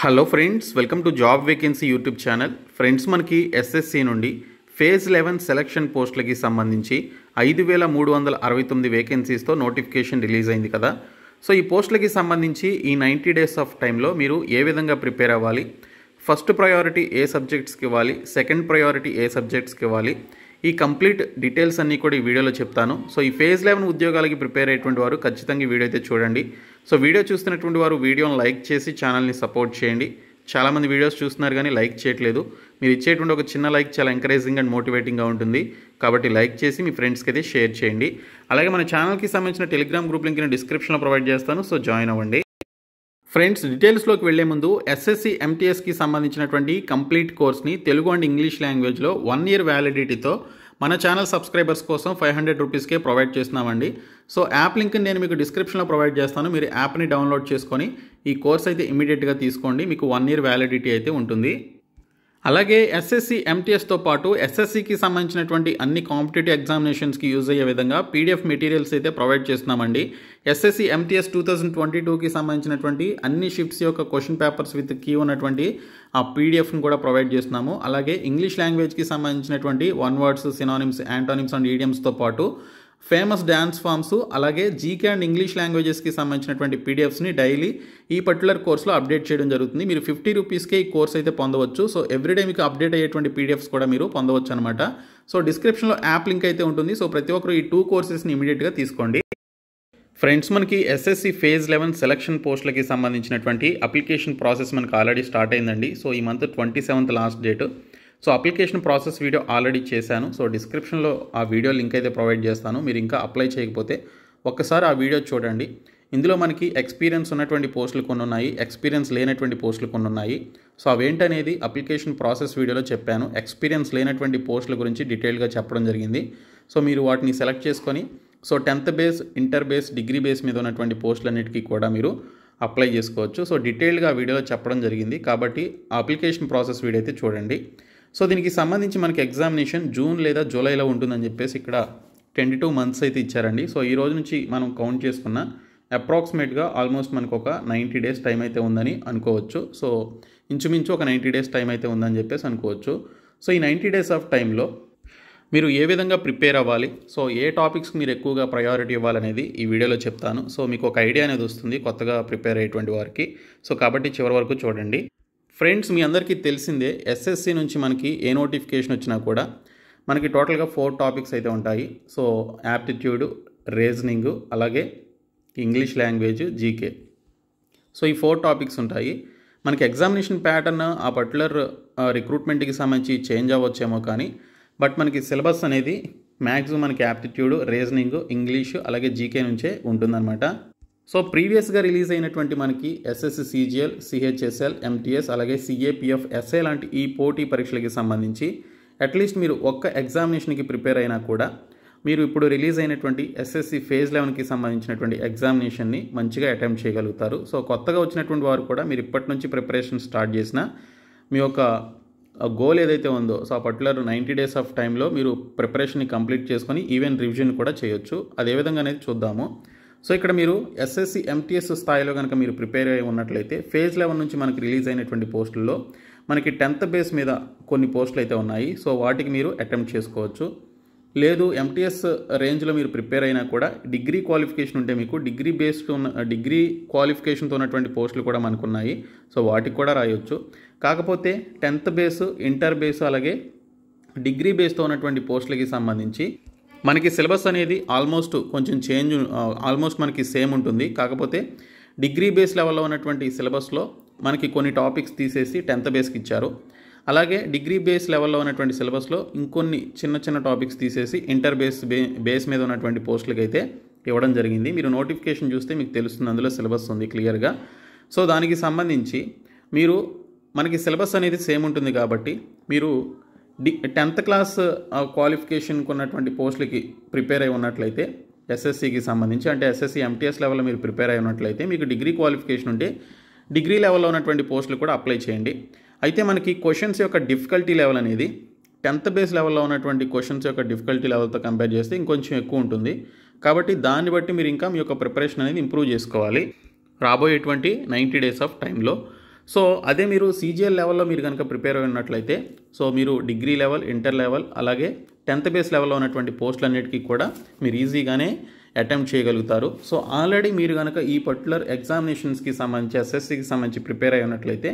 hello friends welcome to job vacancy YouTube channel friends మనకి SSC నుండి phase eleven selection పోస్టులకి సంబంధించి ఐదు వేల మూడు వందల అరవై తొమ్మిది వేకెన్సీస్తో నోటిఫికేషన్ రిలీజ్ అయింది కదా సో ఈ పోస్టులకి సంబంధించి ఈ నైంటీ డేస్ ఆఫ్ టైంలో మీరు ఏ విధంగా ప్రిపేర్ అవ్వాలి ఫస్ట్ ప్రయారిటీ ఏ సబ్జెక్ట్స్కి ఇవ్వాలి సెకండ్ ప్రయారిటీ ఏ సబ్జెక్ట్స్కి ఇవ్వాలి ఈ కంప్లీట్ డీటెయిల్స్ అన్నీ కూడా ఈ వీడియోలో చెప్తాను సో ఈ ఫేజ్ లెవెన్ ఉద్యోగాలకి ప్రిపేర్ అయ్యేటువంటి వారు ఖచ్చితంగా ఈ వీడియో అయితే చూడండి సో వీడియో చూస్తున్నటువంటి వారు వీడియోని లైక్ చేసి ఛానల్ని సపోర్ట్ చేయండి చాలామంది వీడియోస్ చూస్తున్నారు కానీ లైక్ చేయట్లేదు మీరు ఇచ్చేటువంటి ఒక చిన్న లైక్ చాలా ఎంకరేజింగ్ అండ్ మోటివేటింగ్గా ఉంటుంది కాబట్టి లైక్ చేసి మీ ఫ్రెండ్స్కి అయితే షేర్ చేయండి అలాగే మన ఛానల్కి సంబంధించిన టెలిగ్రామ్ గ్రూప్ లింక్ నేను డిస్క్రిప్షన్లో ప్రొవైడ్ చేస్తాను సో జాయిన్ అవ్వండి ఫ్రెండ్స్ డీటెయిల్స్లోకి వెళ్లే ముందు ఎస్ఎస్సి ఎంటీఎస్కి సంబంధించినటువంటి కంప్లీట్ కోర్స్ని తెలుగు అండ్ ఇంగ్లీష్ లాంగ్వేజ్లో వన్ ఇయర్ వ్యాలిడిటీతో మన ఛానల్ సబ్స్క్రైబర్స్ కోసం ఫైవ్ హండ్రెడ్ రూపీస్కే ప్రొవైడ్ చేస్తున్నామండి సో యాప్ లింక్ నేను మీకు డిస్క్రిప్షన్లో ప్రొవైడ్ చేస్తాను మీరు యాప్ని డౌన్లోడ్ చేసుకొని ఈ కోర్స్ అయితే ఇమీడియట్గా తీసుకోండి మీకు వన్ ఇయర్ వ్యాలిడిటీ అయితే ఉంటుంది అలాగే ఎస్ఎస్సి ఎంటీఎస్తో పాటు ఎస్ఎస్సికి సంబంధించినటువంటి అన్ని కాంపిటేటివ్ ఎగ్జామినేషన్స్కి యూజ్ అయ్యే విధంగా పీడిఎఫ్ మెటీరియల్స్ అయితే ప్రొవైడ్ చేస్తున్నామండి SSC MTS two thousand twenty టూకి సంబంధించినటువంటి అన్ని షిఫ్ట్స్ యొక్క క్వశ్చన్ పేపర్స్ విత్ కీ ఉన్నటువంటి ఆ పీడిఎఫ్ను కూడా ప్రొవైడ్ చేస్తున్నాము అలాగే ఇంగ్లీష్ లాంగ్వేజ్కి సంబంధించినటువంటి one words synonyms antonyms and ఈడియమ్స్తో పాటు ఫేమస్ డ్యాన్స్ ఫామ్స్ అలాగే జీకే అండ్ ఇంగ్లీష్ లాంగ్వేజెస్కి సంబంధించినటువంటి పీడిఎఫ్స్ని డైలీ ఈ పర్టికులర్ కోర్స్లో అప్డేట్ చేయడం జరుగుతుంది మీరు ఫిఫ్టీ రూపీస్కే ఈ కోర్స్ అయితే పొందవచ్చు సో ఎవ్రీడే మీకు అప్డేట్ అయ్యేటువంటి పీడిఎఫ్స్ కూడా మీరు పొందవచ్చు అనమాట సో డిస్క్రిప్షన్లో యాప్ లింక్ అయితే ఉంటుంది సో ప్రతి ఒక్కరు ఈ టూ కోర్సెస్ని ఇమీడియట్గా తీసుకోండి ఫ్రెండ్స్ మనకి ఎస్ఎస్సి ఫేజ్ లెవెన్ సెలక్షన్ పోస్టులకి సంబంధించినటువంటి అప్లికేషన్ ప్రాసెస్ మనకు ఆల్రెడీ స్టార్ట్ అయిందండి సో ఈ month twenty seventh last date so application process video already చేశాను సో డిస్క్రిప్షన్లో ఆ వీడియో లింక్ అయితే ప్రొవైడ్ చేస్తాను మీరు ఇంకా అప్లై చేయకపోతే ఒక్కసారి ఆ వీడియో చూడండి ఇందులో మనకి ఎక్స్పీరియన్స్ ఉన్నటువంటి పోస్టులు కొన్ని ఉన్నాయి ఎక్స్పీరియన్స్ లేనటువంటి పోస్టులు కొన్ని ఉన్నాయి సో అవేంటనేది అప్లికేషన్ ప్రాసెస్ వీడియోలో చెప్పాను ఎక్స్పీరియన్స్ లేనటువంటి పోస్టుల గురించి డీటెయిల్గా చెప్పడం జరిగింది సో మీరు వాటిని సెలెక్ట్ చేసుకొని so tenth base inter base degree base మీద ఉన్నటువంటి పోస్టులన్నిటికీ కూడా మీరు అప్లై చేసుకోవచ్చు సో డీటెయిల్గా వీడియోలో చెప్పడం జరిగింది కాబట్టి అప్లికేషన్ ప్రాసెస్ వీడియో అయితే చూడండి సో దీనికి సంబంధించి మనకి ఎగ్జామినేషన్ జూన్ లేదా జూలైలో ఉంటుందని చెప్పేసి ఇక్కడ ట్వంటీ టూ మంత్స్ అయితే ఇచ్చారండి సో ఈ రోజు నుంచి మనం కౌంట్ చేసుకున్న అప్రాక్సిమేట్గా ఆల్మోస్ట్ మనకు ఒక నైంటీ డేస్ టైం అయితే ఉందని అనుకోవచ్చు సో ఇంచుమించు ఒక నైంటీ డేస్ టైం అయితే ఉందని చెప్పేసి అనుకోవచ్చు సో ఈ నైంటీ డేస్ ఆఫ్ టైంలో మీరు ఏ విధంగా ప్రిపేర్ అవ్వాలి సో ఏ టాపిక్స్ మీరు ఎక్కువగా ప్రయారిటీ ఇవ్వాలనేది ఈ వీడియోలో చెప్తాను సో మీకు ఒక ఐడియా అనేది వస్తుంది కొత్తగా ప్రిపేర్ అయ్యేటువంటి వారికి సో కాబట్టి చివరి వరకు చూడండి ఫ్రెండ్స్ మీ అందరికీ తెలిసిందే ఎస్ఎస్సి నుంచి మనకి ఏ నోటిఫికేషన్ వచ్చినా కూడా మనకి టోటల్గా ఫోర్ టాపిక్స్ అయితే ఉంటాయి సో యాప్టిట్యూడ్ రీజనింగ్ అలాగే ఇంగ్లీష్ లాంగ్వేజ్ జీకే సో ఈ ఫోర్ టాపిక్స్ ఉంటాయి మనకి ఎగ్జామినేషన్ ప్యాటర్న్ ఆ పర్టికులర్ రిక్రూట్మెంట్కి సంబంధించి చేంజ్ అవ్వచ్చేమో కానీ బట్ మనకి సిలబస్ అనేది మ్యాక్సిమం మనకి యాప్టిట్యూడ్ రీజనింగ్ ఇంగ్లీషు అలాగే జీకే నుంచే ఉంటుందన్నమాట సో ప్రీవియస్గా రిలీజ్ అయినటువంటి మనకి ఎస్ఎస్సి సీజీఎల్ సిహెచ్ఎస్ఎల్ ఎంటీఎస్ అలాగే సిఏపిఎఫ్ ఎస్ఏ లాంటి ఈ పోటీ పరీక్షలకి సంబంధించి అట్లీస్ట్ మీరు ఒక్క ఎగ్జామినేషన్కి ప్రిపేర్ అయినా కూడా మీరు ఇప్పుడు రిలీజ్ అయినటువంటి ఎస్ఎస్సి ఫేజ్ లెవెన్కి సంబంధించినటువంటి ఎగ్జామినేషన్ని మంచిగా అటెంప్ట్ చేయగలుగుతారు సో కొత్తగా వచ్చినటువంటి వారు కూడా మీరు ఇప్పటి నుంచి ప్రిపరేషన్ స్టార్ట్ చేసిన మీ యొక్క గోల్ ఏదైతే ఉందో సో ఆ పర్టికులర్ నైంటీ డేస్ ఆఫ్ టైంలో మీరు ప్రిపరేషన్ని కంప్లీట్ చేసుకొని ఈవెన్ రివిజన్ కూడా చేయొచ్చు అదేవిధంగా అనేది చూద్దాము సో ఇక్కడ మీరు ఎస్ఎస్సి ఎంటీఎస్ స్థాయిలో కనుక మీరు ప్రిపేర్ అయి ఉన్నట్లయితే ఫేజ్ లెవెన్ నుంచి మనకి రిలీజ్ అయినటువంటి పోస్టుల్లో మనకి టెన్త్ బేస్ మీద కొన్ని పోస్టులు అయితే ఉన్నాయి సో వాటికి మీరు అటెంప్ట్ చేసుకోవచ్చు లేదు ఎంటీఎస్ రేంజ్లో మీరు ప్రిపేర్ అయినా కూడా డిగ్రీ క్వాలిఫికేషన్ ఉంటే మీకు డిగ్రీ బేస్డ్ ఉన్న డిగ్రీ క్వాలిఫికేషన్తో ఉన్నటువంటి పోస్టులు కూడా మనకు ఉన్నాయి సో వాటికి కూడా రాయొచ్చు కాకపోతే టెన్త్ బేసు ఇంటర్ బేసు అలాగే డిగ్రీ బేస్తో ఉన్నటువంటి పోస్టులకి సంబంధించి మనకి సిలబస్ అనేది ఆల్మోస్ట్ కొంచెం చేంజ్ ఆల్మోస్ట్ మనకి సేమ్ ఉంటుంది కాకపోతే డిగ్రీ బేస్ లెవెల్లో ఉన్నటువంటి సిలబస్లో మనకి కొన్ని టాపిక్స్ తీసేసి టెన్త్ బేస్కి ఇచ్చారు అలాగే డిగ్రీ బేస్ లెవెల్లో ఉన్నటువంటి సిలబస్లో ఇంకొన్ని చిన్న చిన్న టాపిక్స్ తీసేసి ఇంటర్ బేస్ బే బేస్ మీద ఉన్నటువంటి పోస్టులకైతే అయితే ఇవ్వడం జరిగింది మీరు నోటిఫికేషన్ చూస్తే మీకు తెలుస్తుంది అందులో సిలబస్ ఉంది క్లియర్గా సో దానికి సంబంధించి మీరు మనకి సిలబస్ అనేది సేమ్ ఉంటుంది కాబట్టి మీరు డి టెన్త్ క్లాస్ క్వాలిఫికేషన్కి ఉన్నటువంటి పోస్టులకి ప్రిపేర్ అయి ఉన్నట్లయితే ఎస్ఎస్సికి సంబంధించి అంటే ఎస్ఎస్సి ఎంటీఎస్ లెవెల్లో మీరు ప్రిపేర్ అయి ఉన్నట్లయితే మీకు డిగ్రీ క్వాలిఫికేషన్ ఉంటే డిగ్రీ లెవెల్లో ఉన్నటువంటి పోస్టులు కూడా అప్లై చేయండి అయితే మనకి క్వశ్చన్స్ యొక్క డిఫికల్టీ లెవెల్ అనేది టెన్త్ బేస్ లెవెల్లో ఉన్నటువంటి క్వశ్చన్స్ యొక్క డిఫికల్టీ లెవెల్తో కంపేర్ చేస్తే ఇంకొంచెం ఎక్కువ ఉంటుంది కాబట్టి దాన్ని బట్టి మీరు ఇంకా మీ యొక్క ప్రిపరేషన్ అనేది ఇంప్రూవ్ చేసుకోవాలి రాబోయేటువంటి నైంటీ డేస్ ఆఫ్ టైంలో సో అదే మీరు సీజీఎల్ లెవెల్లో మీరు కనుక ప్రిపేర్ అయినట్లయితే సో మీరు డిగ్రీ లెవెల్ ఇంటర్ లెవెల్ అలాగే టెన్త్ బేస్ లెవెల్లో ఉన్నటువంటి పోస్టులన్నిటికీ కూడా మీరు ఈజీగానే అటెంప్ట్ చేయగలుగుతారు సో ఆల్రెడీ మీరు కనుక ఈ పర్టికులర్ ఎగ్జామినేషన్స్కి సంబంధించి ఎస్ఎస్సికి సంబంధించి ప్రిపేర్ అయి ఉన్నట్లయితే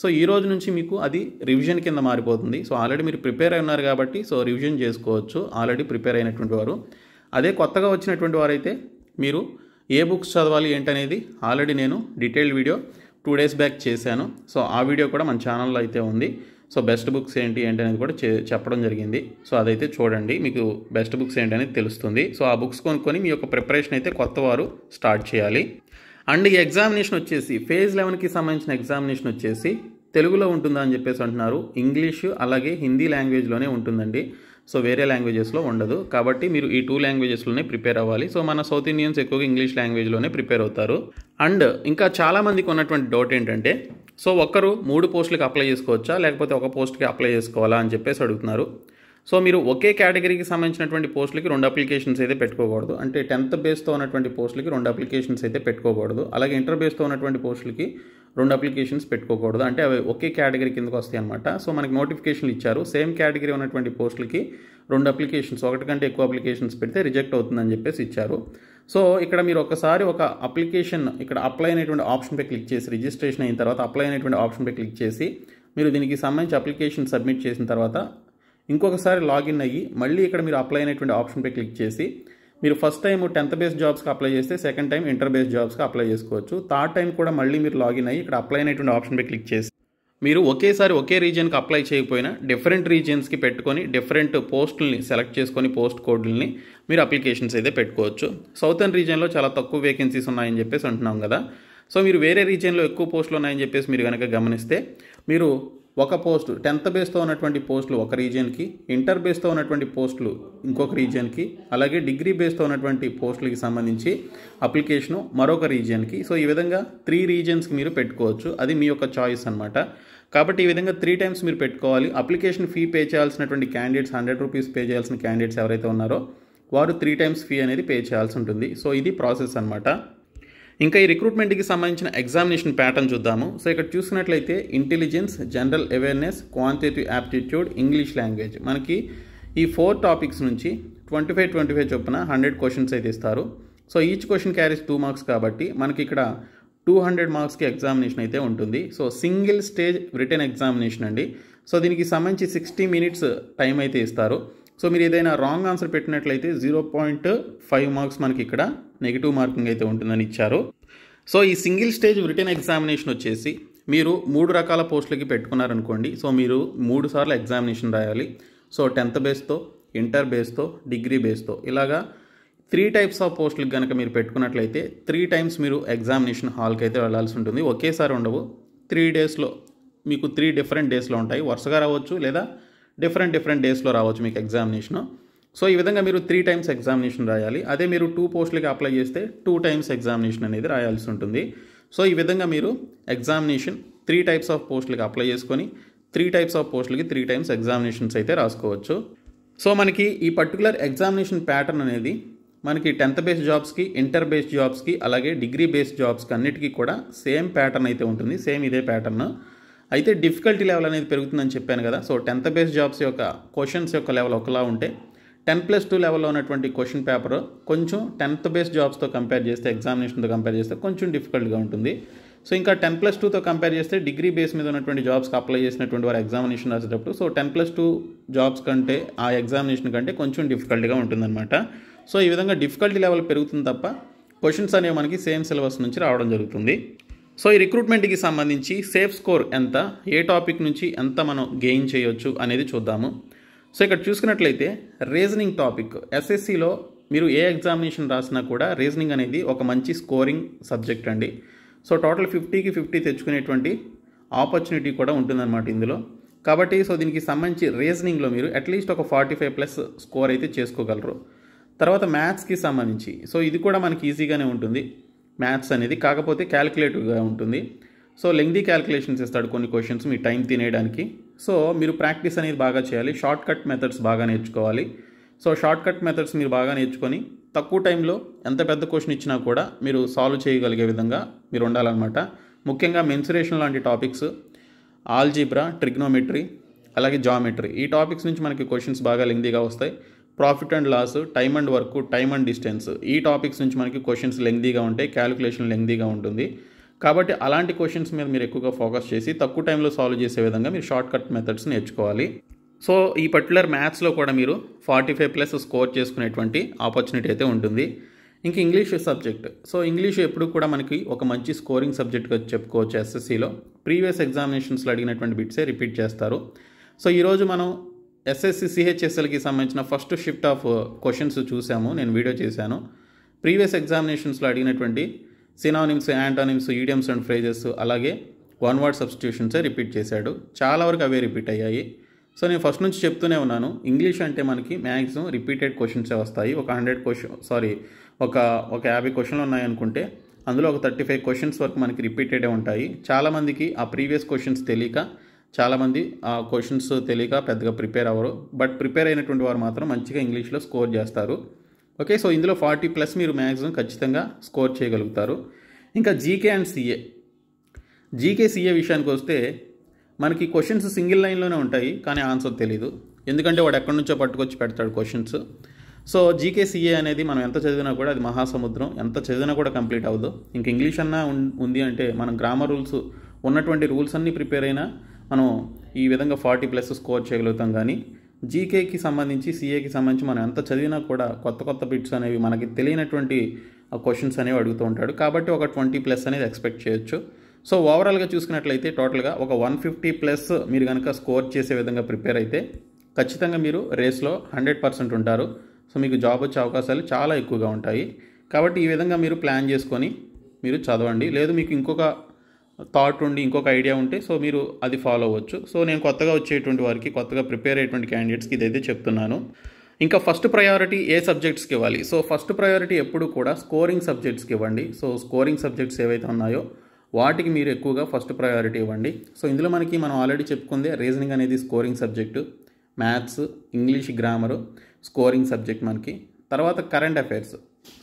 సో ఈ రోజు నుంచి మీకు అది రివిజన్ కింద మారిపోతుంది సో ఆల్రెడీ మీరు ప్రిపేర్ అయి ఉన్నారు కాబట్టి సో రివిజన్ చేసుకోవచ్చు ఆల్రెడీ ప్రిపేర్ అయినటువంటి వారు అదే కొత్తగా వచ్చినటువంటి వారైతే మీరు ఏ బుక్స్ చదవాలి ఏంటనేది ఆల్రెడీ నేను detailed video two days back చేశాను సో ఆ వీడియో కూడా మన ఛానల్లో అయితే ఉంది సో బెస్ట్ బుక్స్ ఏంటి ఏంటి అనేది కూడా చెప్పడం జరిగింది సో అదైతే చూడండి మీకు బెస్ట్ బుక్స్ ఏంటి అనేది తెలుస్తుంది సో ఆ బుక్స్ కొనుక్కొని మీ యొక్క ప్రిపరేషన్ అయితే కొత్త వారు స్టార్ట్ చేయాలి అండ్ ఈ ఎగ్జామినేషన్ వచ్చేసి ఫేజ్ లెవెన్కి సంబంధించిన ఎగ్జామినేషన్ వచ్చేసి తెలుగులో ఉంటుందా అని చెప్పేసి అంటున్నారు ఇంగ్లీషు అలాగే హిందీ లాంగ్వేజ్లోనే ఉంటుందండి సో వేరే లాంగ్వేజెస్లో ఉండదు కాబట్టి మీరు ఈ టూ లాంగ్వేజెస్లోనే ప్రిపేర్ అవ్వాలి సో మన సౌత్ ఇండియన్స్ ఎక్కువగా ఇంగ్లీష్ లాంగ్వేజ్లోనే ప్రిపేర్ అవుతారు అండ్ ఇంకా చాలామందికి ఉన్నటువంటి డౌట్ ఏంటంటే సో ఒక్కరు మూడు పోస్టులకు అప్లై చేసుకోవచ్చా లేకపోతే ఒక పోస్ట్కి అప్లై చేసుకోవాలా అని చెప్పేసి అడుగుతున్నారు సో మీరు ఒకే కేటగిరీకి సంబంధించినటువంటి పోస్టులకి రెండు అప్లికేషన్స్ అయితే పెట్టుకోకూడదు అంటే టెన్త్ బేస్తో ఉన్నటువంటి పోస్టులకి రెండు అప్లికేషన్స్ అయితే పెట్టుకోకూడదు అలాగే ఇంటర్ బేస్తో ఉన్నటువంటి పోస్టులకి రెండు అప్లికేషన్స్ పెట్టుకోకూడదు అంటే అవి ఒకే కేటగిరీ కిందకు వస్తాయి అనమాట సో మనకి నోటిఫికేషన్లు ఇచ్చారు సేమ్ కేటగిరీ ఉన్నటువంటి పోస్టులకి రెండు అప్లికేషన్స్ ఒకటి కంటే ఎక్కువ అప్లికేషన్స్ పెడితే రిజెక్ట్ అవుతుందని చెప్పేసి ఇచ్చారు సో ఇక్కడ మీరు ఒకసారి ఒక అప్లికేషన్ ఇక్కడ అప్లై అయినటువంటి ఆప్షన్పై క్లిక్ చేసి రిజిస్ట్రేషన్ అయిన తర్వాత అప్లై అయినటువంటి ఆప్షన్పై క్లిక్ చేసి మీరు దీనికి సంబంధించి అప్లికేషన్ సబ్మిట్ చేసిన తర్వాత ఇంకొకసారి లాగిన్ అయ్యి మళ్ళీ ఇక్కడ మీరు అప్లై అయినటువంటి ఆప్షన్పై క్లిక్ చేసి మీరు ఫస్ట్ టైం టెన్త్ బేస్ జాబ్స్కి అప్లై చేస్తే సెకండ్ టైం ఇంటర్ బేస్ జాబ్స్కి అప్లై చేసుకోవచ్చు థర్డ్ టైం కూడా మళ్ళీ మీరు లాగిన్ అయ్యి ఇక్కడ అప్లై అనేటువంటి ఆప్షన్పై క్లిక్ చేసి మీరు ఒకేసారి ఒకే రీజియన్కి అప్లై చేయకపోయినా డిఫరెంట్ రీజియన్స్కి పెట్టుకొని డిఫరెంట్ పోస్టుల్ని సెలెక్ట్ చేసుకొని పోస్ట్ కోడ్లని మీరు అప్లికేషన్స్ అయితే పెట్టుకోవచ్చు సౌతర్న్ రీజియన్లో చాలా తక్కువ వేకెన్సీస్ ఉన్నాయని చెప్పేసి అంటున్నాం కదా సో మీరు వేరే రీజియన్లో ఎక్కువ పోస్టులు ఉన్నాయని చెప్పేసి మీరు కనుక గమనిస్తే మీరు ఒక పోస్ట్ టెన్త్ బేస్తో ఉన్నటువంటి పోస్టులు ఒక రీజియన్కి ఇంటర్ బేస్తో ఉన్నటువంటి పోస్టులు ఇంకొక రీజియన్కి అలాగే డిగ్రీ బేస్తో ఉన్నటువంటి పోస్టులకి సంబంధించి అప్లికేషను మరొక రీజియన్కి సో ఈ విధంగా త్రీ రీజియన్స్కి మీరు పెట్టుకోవచ్చు అది మీ యొక్క చాయిస్ అనమాట కాబట్టి ఈ విధంగా త్రీ టైమ్స్ మీరు పెట్టుకోవాలి అప్లికేషన్ ఫీ పే చేయాల్సినటువంటి క్యాండిడేట్స్ హండ్రెడ్ రూపీస్ పే చేయాల్సిన క్యాండిడేట్స్ ఎవరైతే ఉన్నారో వారు త్రీ టైమ్స్ ఫీ అనేది పే చేయాల్సి ఉంటుంది సో ఇది ప్రాసెస్ అనమాట ఇంకా ఈ రిక్రూట్మెంట్కి సంబంధించిన ఎగ్జామినేషన్ ప్యాటర్న్ చూద్దాము సో ఇక్కడ చూసినట్లయితే intelligence general awareness quantitative aptitude English language మనకి ఈ ఫోర్ టాపిక్స్ నుంచి ట్వంటీ ఫైవ్ ట్వంటీ ఫైవ్ చొప్పున హండ్రెడ్ క్వశ్చన్స్ అయితే ఇస్తారు so each question carries two marks కాబట్టి మనకి ఇక్కడ టూ హండ్రెడ్ మార్క్స్కి ఎగ్జామినేషన్ అయితే ఉంటుంది so single stage written examination అండి సో దీనికి సంబంధించి సిక్స్టీ మినిట్స్ టైం అయితే ఇస్తారు సో మీరు ఏదైనా రాంగ్ ఆన్సర్ పెట్టినట్లయితే జీరో పాయింట్ ఫైవ్ మార్క్స్ మనకి ఇక్కడ నెగిటివ్ మార్కింగ్ అయితే ఉంటుందని ఇచ్చారు సో ఈ సింగిల్ స్టేజ్ రిటర్న్ ఎగ్జామినేషన్ వచ్చేసి మీరు మూడు రకాల పోస్టులకి పెట్టుకున్నారనుకోండి సో మీరు మూడు సార్లు ఎగ్జామినేషన్ రాయాలి సో టెన్త్ బేస్తో ఇంటర్ బేస్తో డిగ్రీ బేస్తో ఇలాగా త్రీ టైప్స్ ఆఫ్ పోస్టులకు కనుక మీరు పెట్టుకున్నట్లయితే త్రీ టైమ్స్ మీరు ఎగ్జామినేషన్ హాల్కి అయితే వెళ్ళాల్సి ఉంటుంది ఒకేసారి ఉండవు త్రీ డేస్లో మీకు త్రీ డిఫరెంట్ డేస్లో ఉంటాయి వరుసగా రావచ్చు లేదా డిఫరెంట్ డిఫరెంట్ డేస్లో రావచ్చు మీకు ఎగ్జామినేషను సో ఈ విధంగా మీరు త్రీ టైమ్స్ ఎగ్జామినేషన్ రాయాలి అదే మీరు టూ పోస్టులకి అప్లై చేస్తే టూ టైమ్స్ ఎగ్జామినేషన్ అనేది రాయాల్సి ఉంటుంది సో ఈ విధంగా మీరు ఎగ్జామినేషన్ త్రీ టైప్స్ ఆఫ్ పోస్టులకి అప్లై చేసుకొని త్రీ టైప్స్ ఆఫ్ పోస్టులకి త్రీ టైమ్స్ ఎగ్జామినేషన్స్ అయితే రాసుకోవచ్చు సో మనకి ఈ పర్టికులర్ ఎగ్జామినేషన్ ప్యాటర్న్ అనేది మనకి టెన్త్ బేస్ జాబ్స్కి ఇంటర్ బేస్ జాబ్స్కి అలాగే డిగ్రీ బేస్డ్ జాబ్స్కి అన్నిటికీ కూడా సేమ్ ప్యాటర్న్ అయితే ఉంటుంది సేమ్ ఇదే ప్యాటర్న్ అయితే డిఫికల్టీ లెవెల్ అనేది పెరుగుతుందని చెప్పాను కదా సో టెన్త్ బేస్ జాబ్స్ యొక్క క్వశ్చన్స్ యొక్క లెవెల్ ఒకలా ఉంటే టెన్ ప్లస్ టూ లెవెల్లో ఉన్నటువంటి క్వశ్చన్ పేపర్ కొంచెం టెన్త్ బేస్ జాబ్స్తో కంపేర్ చేస్తే ఎగ్జామినేషన్తో కంపేర్ చేస్తే కొంచెం డిఫికల్ట్గా ఉంటుంది సో ఇంకా టెన్ ప్లస్ టూతో కంపేర్ చేస్తే డిగ్రీ బేస్ మీద ఉన్నటువంటి జాబ్స్కి అప్లై చేసినటువంటి వారు ఎగ్జామినేషన్ రాసేటప్పుడు so ten plus two jobs కంటే ఆ ఎగ్జామినేషన్ కంటే కొంచెం డిఫికల్ట్గా ఉంటుందన్నమాట సో ఈ విధంగా డిఫికల్టీ లెవెల్ పెరుగుతుంది తప్ప క్వశ్చన్స్ అనేవి మనకి సేమ్ సిలబస్ నుంచి రావడం జరుగుతుంది సో ఈ రిక్రూట్మెంట్కి సంబంధించి సేఫ్ స్కోర్ ఎంత ఏ టాపిక్ నుంచి ఎంత మనం గెయిన్ చేయొచ్చు అనేది చూద్దాము సో ఇక్కడ చూసుకున్నట్లయితే రీజనింగ్ టాపిక్ ఎస్ఎస్సిలో మీరు ఏ ఎగ్జామినేషన్ రాసినా కూడా రీజనింగ్ అనేది ఒక మంచి స్కోరింగ్ సబ్జెక్ట్ అండి సో టోటల్ ఫిఫ్టీకి ఫిఫ్టీ తెచ్చుకునేటువంటి ఆపర్చునిటీ కూడా ఉంటుందన్నమాట ఇందులో కాబట్టి సో దీనికి సంబంధించి రీజనింగ్లో మీరు అట్లీస్ట్ ఒక ఫార్టీ ఫైవ్ ప్లస్ స్కోర్ అయితే చేసుకోగలరు తర్వాత మ్యాథ్స్కి సంబంధించి సో ఇది కూడా మనకి ఈజీగానే ఉంటుంది మ్యాథ్స్ అనేది కాకపోతే క్యాలిక్యులేటివ్గా ఉంటుంది సో లెంగ్దీ క్యాలిక్యులేషన్స్ ఇస్తాడు కొన్ని క్వశ్చన్స్ మీ టైం తినేయడానికి సో మీరు ప్రాక్టీస్ అనేది బాగా చేయాలి షార్ట్ కట్ మెథడ్స్ బాగా నేర్చుకోవాలి సో షార్ట్ కట్ మెథడ్స్ మీరు బాగా నేర్చుకొని తక్కువ టైంలో ఎంత పెద్ద క్వశ్చన్ ఇచ్చినా కూడా మీరు సాల్వ్ చేయగలిగే విధంగా మీరు ఉండాలన్నమాట ముఖ్యంగా మెన్సురేషన్ లాంటి టాపిక్స్ ఆల్జీబ్రా ట్రిగ్నోమెట్రీ అలాగే జామెట్రీ ఈ టాపిక్స్ నుంచి మనకి క్వశ్చన్స్ బాగా లెంగ్దీగా వస్తాయి profit and loss time and work time and distance ఈ టాపిక్స్ నుంచి మనకి క్వశ్చన్స్ లెంగ్దీగా ఉంటాయి క్యాలిక్యులేషన్ లెంగ్దీగా ఉంటుంది కాబట్టి అలాంటి క్వశ్చన్స్ మీద మీరు ఎక్కువగా ఫోకస్ చేసి తక్కువ టైంలో సాల్వ్ చేసే విధంగా మీరు షార్ట్ కట్ మెథడ్స్ నేర్చుకోవాలి సో ఈ పర్టికులర్ మ్యాథ్స్లో కూడా మీరు ఫార్టీ ఫైవ్ ప్లస్ స్కోర్ చేసుకునేటువంటి ఆపర్చునిటీ అయితే ఉంటుంది ఇంక ఇంగ్లీష్ సబ్జెక్ట్ సో ఇంగ్లీష్ ఎప్పుడు కూడా మనకి ఒక మంచి స్కోరింగ్ సబ్జెక్ట్గా చెప్పుకోవచ్చు ఎస్ఎస్సిలో ప్రీవియస్ ఎగ్జామినేషన్స్లో అడిగినటువంటి బిట్సే రిపీట్ చేస్తారు సో ఈరోజు మనం ఎస్ఎస్సి సిహెచ్ఎస్ఎల్కి సంబంధించిన ఫస్ట్ షిఫ్ట్ ఆఫ్ క్వశ్చన్స్ చూసాము నేను వీడియో చేశాను ప్రీవియస్ ఎగ్జామినేషన్స్లో అడిగినటువంటి synonyms antonyms idioms and phrases అలాగే వన్ వర్డ్ సబ్స్టిట్యూషన్సే రిపీట్ చేశాడు చాలా వరకు అవే రిపీట్ అయ్యాయి సో నేను ఫస్ట్ నుంచి చెప్తూనే ఉన్నాను ఇంగ్లీష్ అంటే మనకి మ్యాక్సిమం రిపీటెడ్ క్వశ్చన్సే వస్తాయి ఒక హండ్రెడ్ క్వశ్చన్ సారీ ఒక ఒక యాభై క్వశ్చన్లు ఉన్నాయనుకుంటే అందులో ఒక థర్టీ ఫైవ్ క్వశ్చన్స్ వరకు మనకి రిపీటెడే ఉంటాయి చాలామందికి ఆ ప్రీవియస్ క్వశ్చన్స్ తెలియక చాలామంది ఆ క్వశ్చన్స్ తెలియక పెద్దగా ప్రిపేర్ అవ్వరు బట్ ప్రిపేర్ అయినటువంటి వారు మాత్రం మంచిగా ఇంగ్లీష్లో స్కోర్ చేస్తారు ఓకే సో ఇందులో ఫార్టీ ప్లస్ మీరు మ్యాక్సిమం ఖచ్చితంగా స్కోర్ చేయగలుగుతారు ఇంకా GK and CA GK CA విషయానికి వస్తే మనకి క్వశ్చన్స్ సింగిల్ లైన్లోనే ఉంటాయి కానీ ఆన్సర్ తెలీదు ఎందుకంటే వాడు ఎక్కడి నుంచో పట్టుకొచ్చి పెడతాడు క్వశ్చన్స్ సో జీకేసీఏ అనేది మనం ఎంత చదివినా కూడా అది మహాసముద్రం ఎంత చదివినా కూడా కంప్లీట్ అవ్వదు ఇంక ఇంగ్లీష్ అన్నా ఉంది అంటే మనం గ్రామర్ రూల్స్ ఉన్నటువంటి రూల్స్ అన్నీ ప్రిపేర్ అయినా మనం ఈ విధంగా ఫార్టీ ప్లస్ స్కోర్ చేయగలుగుతాం కానీ జీకేకి సంబంధించి సీఏకి సంబంధించి మనం ఎంత చదివినా కూడా కొత్త కొత్త బిట్స్ అనేవి మనకి తెలియనటువంటి క్వశ్చన్స్ అనేవి అడుగుతూ ఉంటాడు కాబట్టి ఒక ట్వంటీ ప్లస్ అనేది ఎక్స్పెక్ట్ చేయొచ్చు సో ఓవరాల్గా చూసుకున్నట్లయితే టోటల్గా ఒక వన్ ఫిఫ్టీ ప్లస్ మీరు కనుక స్కోర్ చేసే విధంగా ప్రిపేర్ అయితే ఖచ్చితంగా మీరు రేస్లో హండ్రెడ్ పర్సెంట్ ఉంటారు సో మీకు జాబ్ వచ్చే అవకాశాలు చాలా ఎక్కువగా ఉంటాయి కాబట్టి ఈ విధంగా మీరు ప్లాన్ చేసుకొని మీరు చదవండి లేదు మీకు ఇంకొక థాట్ ఉండి ఇంకొక ఐడియా ఉంటే సో మీరు అది ఫాలో అవ్వచ్చు సో నేను కొత్తగా వచ్చేటువంటి వారికి కొత్తగా ప్రిపేర్ అయ్యేటువంటి క్యాండిడేట్స్కి ఇదైతే చెప్తున్నాను ఇంకా ఫస్ట్ ప్రయారిటీ ఏ సబ్జెక్ట్స్కి ఇవ్వాలి సో ఫస్ట్ ప్రయారిటీ ఎప్పుడు కూడా స్కోరింగ్ సబ్జెక్ట్స్కి ఇవ్వండి సో స్కోరింగ్ సబ్జెక్ట్స్ ఏవైతే ఉన్నాయో వాటికి మీరు ఎక్కువగా ఫస్ట్ ప్రయారిటీ ఇవ్వండి సో ఇందులో మనకి మనం ఆల్రెడీ చెప్పుకుందే రీజనింగ్ అనేది scoring subject maths English grammar scoring subject మనకి తర్వాత current affairs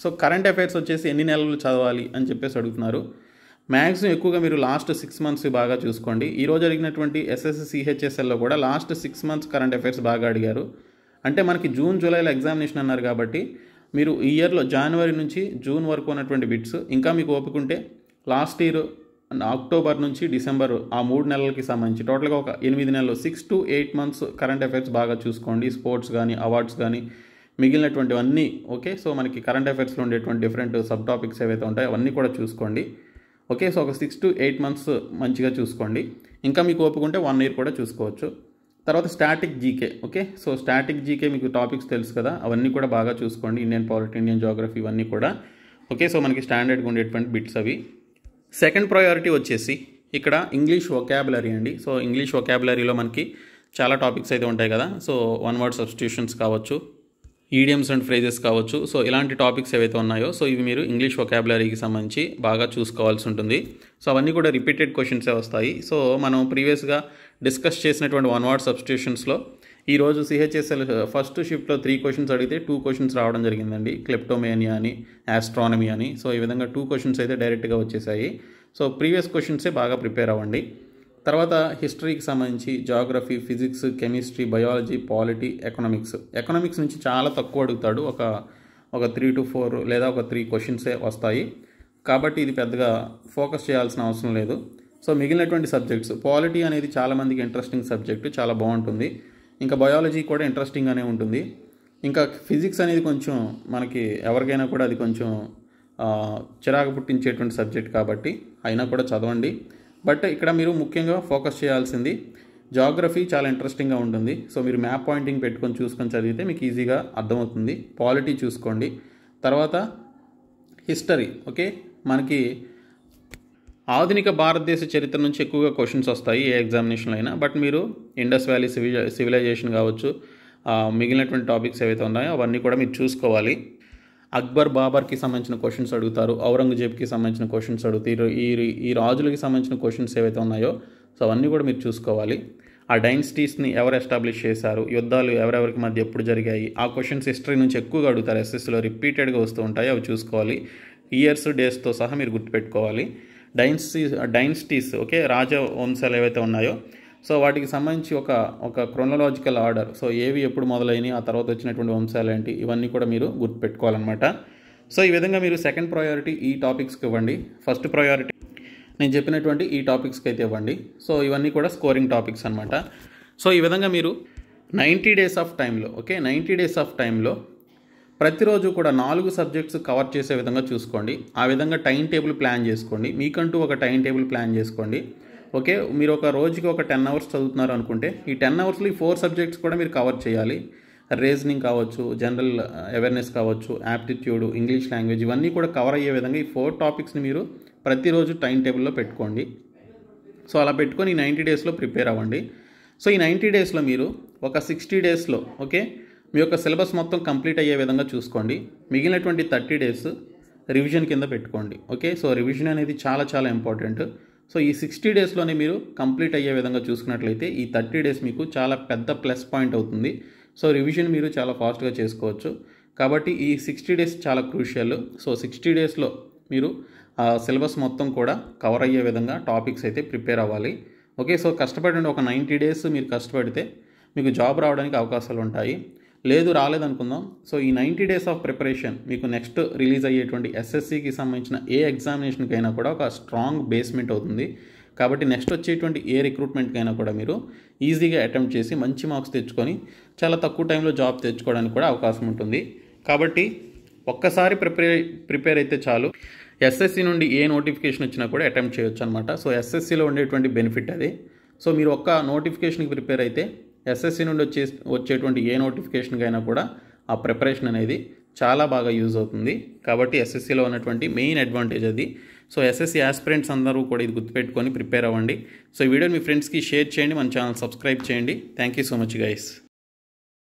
so current affairs వచ్చేసి ఎన్ని నెలలు చదవాలి అని చెప్పేసి అడుగుతున్నారు మ్యాక్సిమం ఎక్కువగా మీరు లాస్ట్ సిక్స్ మంత్స్ బాగా చూసుకోండి ఈరోజు జరిగినటువంటి ఎస్ఎస్సిహెచ్ఎస్ఎల్లో కూడా last six months current affairs బాగా అడిగారు అంటే మనకి జూన్ జూలైలో ఎగ్జామినేషన్ అన్నారు కాబట్టి మీరు ఈ ఇయర్లో జనవరి నుంచి జూన్ వరకు ఉన్నటువంటి బిట్స్ ఇంకా మీకు ఒప్పుకుంటే లాస్ట్ ఇయర్ అక్టోబర్ నుంచి డిసెంబర్ ఆ మూడు నెలలకి సంబంధించి టోటల్గా ఒక ఎనిమిది నెలలు six to eight months current affairs బాగా చూసుకోండి స్పోర్ట్స్ కానీ అవార్డ్స్ కానీ మిగిలినటువంటివన్నీ ఓకే సో మనకి కరెంట్ అఫైర్స్లో ఉండేటువంటి డిఫరెంట్ సబ్ టాపిక్స్ ఏవైతే ఉంటాయో అవన్నీ కూడా చూసుకోండి ఓకే సో ఒక సిక్స్ టు ఎయిట్ మంత్స్ మంచిగా చూసుకోండి ఇంకా మీకు ఒప్పుకుంటే వన్ ఇయర్ కూడా చూసుకోవచ్చు తర్వాత static GK okay so static GK మీకు టాపిక్స్ తెలుసు కదా అవన్నీ కూడా బాగా చూసుకోండి ఇండియన్ పాలిటీ ఇండియన్ జాగ్రఫీ ఇవన్నీ కూడా ఓకే సో మనకి స్టాండర్డ్గా ఉండేటువంటి బిట్స్ అవి సెకండ్ ప్రయారిటీ వచ్చేసి ఇక్కడ ఇంగ్లీష్ ఒకాబులరీ అండి సో ఇంగ్లీష్ ఒకాబులరీలో మనకి చాలా టాపిక్స్ అయితే ఉంటాయి కదా సో వన్ వర్డ్ సబ్స్టిట్యూషన్స్ కావచ్చు ఈడియమ్స్ అండ్ ఫ్రేజెస్ కావచ్చు సో ఇలాంటి టాపిక్స్ ఏవైతే ఉన్నాయో సో ఇవి మీరు ఇంగ్లీష్ వొకాబులరీకి సంబంధించి బాగా చూసుకోవాల్సి ఉంటుంది సో అవన్నీ కూడా రిపీటెడ్ క్వశ్చన్సే వస్తాయి సో మనం ప్రీవియస్గా డిస్కస్ చేసినటువంటి వన్ వార్డ్ సబ్స్టిట్యూషన్స్లో ఈరోజు సిహెచ్ఎస్ఎల్ ఫస్ట్ షిఫ్ట్లో త్రీ క్వశ్చన్స్ అడిగితే టూ క్వశ్చన్స్ రావడం జరిగిందండి క్లెప్టోమేనియా అని యాస్ట్రానమీ అని సో ఈ విధంగా టూ క్వశ్చన్స్ అయితే డైరెక్ట్గా వచ్చేసాయి సో ప్రీవియస్ క్వశ్చన్సే బాగా ప్రిపేర్ అవ్వండి తర్వాత హిస్టరీకి సంబంధించి geography physics chemistry biology polity economics economics నుంచి చాలా తక్కువ అడుగుతాడు ఒక ఒక త్రీ టు ఫోర్ లేదా ఒక త్రీ క్వశ్చన్సే వస్తాయి కాబట్టి ఇది పెద్దగా ఫోకస్ చేయాల్సిన అవసరం లేదు సో మిగిలినటువంటి సబ్జెక్ట్స్ పాలిటీ అనేది చాలామందికి ఇంట్రెస్టింగ్ సబ్జెక్ట్ చాలా బాగుంటుంది ఇంకా బయాలజీ కూడా ఇంట్రెస్టింగ్గానే ఉంటుంది ఇంకా ఫిజిక్స్ అనేది కొంచెం మనకి ఎవరికైనా కూడా అది కొంచెం చిరాకు పుట్టించేటువంటి సబ్జెక్ట్ కాబట్టి అయినా కూడా చదవండి బట్ ఇక్కడ మీరు ముఖ్యంగా ఫోకస్ చేయాల్సింది జాగ్రఫీ చాలా ఇంట్రెస్టింగ్గా ఉంటుంది సో మీరు మ్యాప్ పాయింటింగ్ పెట్టుకొని చూసుకొని చదివితే మీకు ఈజీగా అర్థమవుతుంది పాలిటీ చూసుకోండి తర్వాత హిస్టరీ ఓకే మనకి ఆధునిక భారతదేశ చరిత్ర నుంచి ఎక్కువగా క్వశ్చన్స్ వస్తాయి ఏ ఎగ్జామినేషన్లో అయినా బట్ మీరు ఇండస్ వ్యాలీ సివిలైజేషన్ కావచ్చు మిగిలినటువంటి టాపిక్స్ ఏవైతే ఉన్నాయో అవన్నీ కూడా మీరు చూసుకోవాలి అక్బర్ బాబర్కి సంబంధించిన క్వశ్చన్స్ అడుగుతారు ఔరంగజేబ్కి సంబంధించిన క్వశ్చన్స్ అడుగుతారు ఈ ఈ రాజులకి సంబంధించిన క్వశ్చన్స్ ఏవైతే ఉన్నాయో సో అవన్నీ కూడా మీరు చూసుకోవాలి ఆ డైనసిటీస్ని ఎవరు ఎస్టాబ్లిష్ చేశారు యుద్ధాలు ఎవరెవరికి మధ్య ఎప్పుడు జరిగాయి ఆ క్వశ్చన్స్ హిస్టరీ నుంచి ఎక్కువగా అడుగుతారు ఎస్ఎస్లో రిపీటెడ్గా వస్తూ ఉంటాయి అవి చూసుకోవాలి ఇయర్స్ డేస్తో సహా మీరు గుర్తుపెట్టుకోవాలి డైన్సీ డైన్సిటీస్ ఓకే రాజవంశాలు ఏవైతే ఉన్నాయో సో వాటికి సంబంధించి ఒక ఒక క్రోనలాజికల్ ఆర్డర్ సో ఏవి ఎప్పుడు మొదలైనవి ఆ తర్వాత వచ్చినటువంటి వంశాలు ఏంటి ఇవన్నీ కూడా మీరు గుర్తుపెట్టుకోవాలన్నమాట సో ఈ విధంగా మీరు సెకండ్ ప్రయారిటీ ఈ టాపిక్స్కి ఇవ్వండి ఫస్ట్ ప్రయారిటీ నేను చెప్పినటువంటి ఈ టాపిక్స్కి అయితే ఇవ్వండి సో ఇవన్నీ కూడా స్కోరింగ్ టాపిక్స్ అనమాట సో ఈ విధంగా మీరు నైంటీ డేస్ ఆఫ్ టైంలో ఓకే నైంటీ డేస్ ఆఫ్ టైంలో ప్రతిరోజు కూడా నాలుగు సబ్జెక్ట్స్ కవర్ చేసే విధంగా చూసుకోండి ఆ విధంగా టైం టేబుల్ ప్లాన్ చేసుకోండి మీకంటూ ఒక టైం టేబుల్ ప్లాన్ చేసుకోండి ఓకే మీరు ఒక రోజుకి ఒక టెన్ అవర్స్ చదువుతున్నారు అనుకుంటే ఈ టెన్ అవర్స్లో ఈ ఫోర్ సబ్జెక్ట్స్ కూడా మీరు కవర్ చేయాలి రీజనింగ్ కావచ్చు జనరల్ అవేర్నెస్ కావచ్చు యాప్టిట్యూడ్ ఇంగ్లీష్ లాంగ్వేజ్ ఇవన్నీ కూడా కవర్ అయ్యే విధంగా ఈ ఫోర్ టాపిక్స్ని మీరు ప్రతిరోజు టైం టేబుల్లో పెట్టుకోండి సో అలా పెట్టుకొని ఈ నైంటీ డేస్లో ప్రిపేర్ అవ్వండి సో ఈ నైంటీ డేస్లో మీరు ఒక సిక్స్టీ డేస్లో ఓకే మీ యొక్క సిలబస్ మొత్తం కంప్లీట్ అయ్యే విధంగా చూసుకోండి మిగిలినటువంటి థర్టీ డేస్ రివిజన్ కింద పెట్టుకోండి ఓకే సో రివిజన్ అనేది చాలా చాలా ఇంపార్టెంట్ సో ఈ సిక్స్టీ డేస్లోనే మీరు కంప్లీట్ అయ్యే విధంగా చూసుకున్నట్లయితే ఈ థర్టీ డేస్ మీకు చాలా పెద్ద ప్లస్ పాయింట్ అవుతుంది సో రివిజన్ మీరు చాలా ఫాస్ట్గా చేసుకోవచ్చు కాబట్టి ఈ సిక్స్టీ డేస్ చాలా క్రూషియల్ సో సిక్స్టీ డేస్లో మీరు సిలబస్ మొత్తం కూడా కవర్ అయ్యే విధంగా టాపిక్స్ అయితే ప్రిపేర్ అవ్వాలి ఓకే సో కష్టపడండి ఒక నైంటీ డేస్ మీరు కష్టపడితే మీకు జాబ్ రావడానికి అవకాశాలు ఉంటాయి లేదు రాలేదనుకుందాం సో ఈ నైంటీ డేస్ ఆఫ్ ప్రిపరేషన్ మీకు నెక్స్ట్ రిలీజ్ అయ్యేటువంటి ఎస్ఎస్సికి సంబంధించిన ఏ ఎగ్జామినేషన్కి అయినా కూడా ఒక స్ట్రాంగ్ బేస్మెంట్ అవుతుంది కాబట్టి నెక్స్ట్ వచ్చేటువంటి ఏ రిక్రూట్మెంట్కైనా కూడా మీరు ఈజీగా అటెంప్ట్ చేసి మంచి మార్క్స్ తెచ్చుకొని చాలా తక్కువ టైంలో జాబ్ తెచ్చుకోవడానికి కూడా అవకాశం ఉంటుంది కాబట్టి ఒక్కసారి ప్రిపేర్ ప్రిపేర్ అయితే చాలు ఎస్ఎస్సి నుండి ఏ నోటిఫికేషన్ వచ్చినా కూడా అటెంప్ట్ చేయొచ్చు అనమాట సో ఎస్ఎస్సిలో ఉండేటువంటి బెనిఫిట్ అది సో మీరు ఒక్క నోటిఫికేషన్కి ప్రిపేర్ అయితే ఎస్ఎస్సి నుండి వచ్చే వచ్చేటువంటి ఏ నోటిఫికేషన్కి అయినా కూడా ఆ ప్రిపరేషన్ అనేది చాలా బాగా యూజ్ అవుతుంది కాబట్టి ఎస్ఎస్సిలో ఉన్నటువంటి మెయిన్ అడ్వాంటేజ్ అది సో ఎస్ఎస్సి ఆస్పిరెంట్స్ అందరూ కూడా ఇది గుర్తుపెట్టుకొని ప్రిపేర్ అవ్వండి సో ఈ వీడియో మీ ఫ్రెండ్స్కి షేర్ చేయండి మన ఛానల్ సబ్స్క్రైబ్ చేయండి thank you so much guys